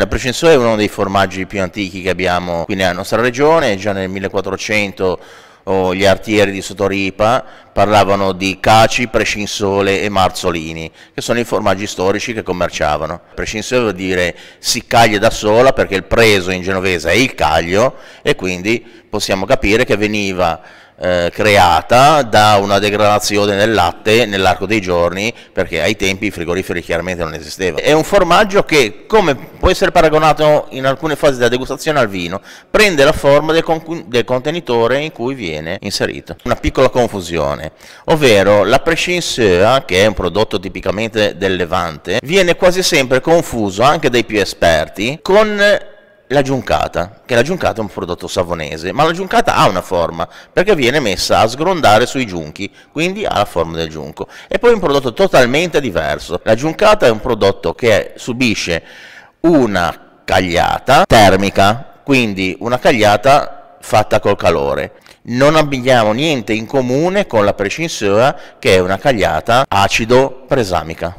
La precensore è uno dei formaggi più antichi che abbiamo qui nella nostra regione, già nel 1400 oh, gli artieri di Sotoripa parlavano di caci, prescinsole e marzolini, che sono i formaggi storici che commerciavano. Prescinsole vuol dire si caglia da sola perché il preso in genovese è il caglio e quindi possiamo capire che veniva eh, creata da una degradazione del latte nell'arco dei giorni perché ai tempi i frigoriferi chiaramente non esistevano. È un formaggio che, come può essere paragonato in alcune fasi della degustazione al vino, prende la forma del, del contenitore in cui viene inserito. Una piccola confusione, ovvero la Prescinsea, che è un prodotto tipicamente del Levante, viene quasi sempre confuso anche dai più esperti con la giuncata, che la giuncata è un prodotto savonese, ma la giuncata ha una forma, perché viene messa a sgrondare sui giunchi, quindi ha la forma del giunco. E poi un prodotto totalmente diverso. La giuncata è un prodotto che subisce una cagliata termica, quindi una cagliata fatta col calore. Non abbiamo niente in comune con la prescinsione, che è una cagliata acido-presamica.